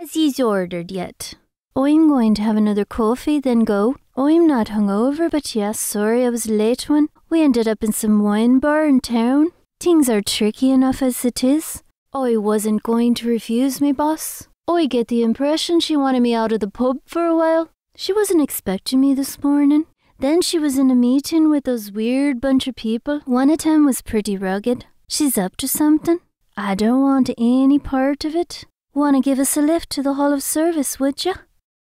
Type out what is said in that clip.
as ye's ordered yet. Oh, I'm going to have another coffee, then go. Oh, I'm not hungover, but yes, sorry I was late one. We ended up in some wine bar in town. Things are tricky enough as it is. I oh, wasn't going to refuse me, boss. I get the impression she wanted me out of the pub for a while. She wasn't expecting me this morning. Then she was in a meeting with those weird bunch of people. One of them was pretty rugged. She's up to something. I don't want any part of it. Want to give us a lift to the Hall of Service, would you?